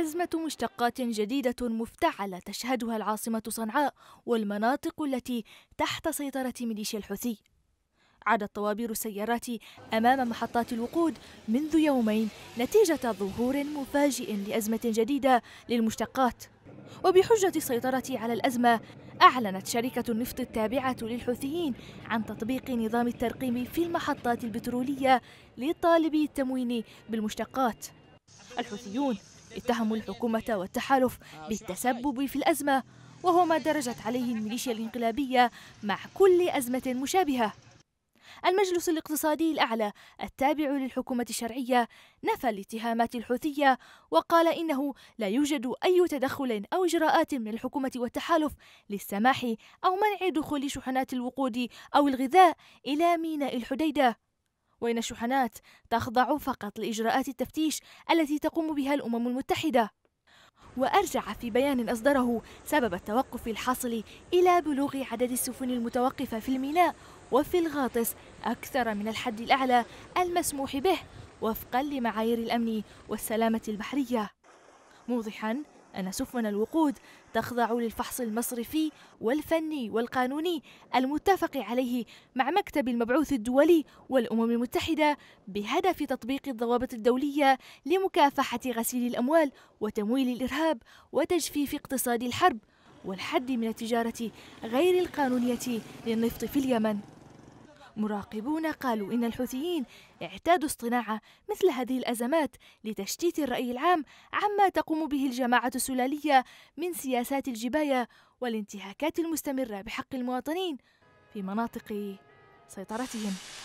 أزمة مشتقات جديدة مفتعلة تشهدها العاصمة صنعاء والمناطق التي تحت سيطرة ميليشيا الحوثي. عادت طوابير السيارات أمام محطات الوقود منذ يومين نتيجة ظهور مفاجئ لأزمة جديدة للمشتقات. وبحجة السيطرة على الأزمة أعلنت شركة النفط التابعة للحوثيين عن تطبيق نظام الترقيم في المحطات البترولية لطالبي التموين بالمشتقات. الحوثيون اتهموا الحكومة والتحالف بالتسبب في الأزمة وهو ما درجت عليه الميليشيا الانقلابية مع كل أزمة مشابهة المجلس الاقتصادي الأعلى التابع للحكومة الشرعية نفى الاتهامات الحوثية وقال إنه لا يوجد أي تدخل أو إجراءات من الحكومة والتحالف للسماح أو منع دخول شحنات الوقود أو الغذاء إلى ميناء الحديدة وإن الشحنات تخضع فقط لإجراءات التفتيش التي تقوم بها الأمم المتحدة وأرجع في بيان أصدره سبب التوقف الحاصل إلى بلوغ عدد السفن المتوقفة في الميناء وفي الغاطس أكثر من الحد الأعلى المسموح به وفقا لمعايير الأمن والسلامة البحرية موضحا أن سفن الوقود تخضع للفحص المصرفي والفني والقانوني المتفق عليه مع مكتب المبعوث الدولي والأمم المتحدة بهدف تطبيق الضوابط الدولية لمكافحة غسيل الأموال وتمويل الإرهاب وتجفيف اقتصاد الحرب والحد من التجارة غير القانونية للنفط في اليمن مراقبون قالوا إن الحوثيين اعتادوا اصطناع مثل هذه الأزمات لتشتيت الرأي العام عما تقوم به الجماعة السلالية من سياسات الجباية والانتهاكات المستمرة بحق المواطنين في مناطق سيطرتهم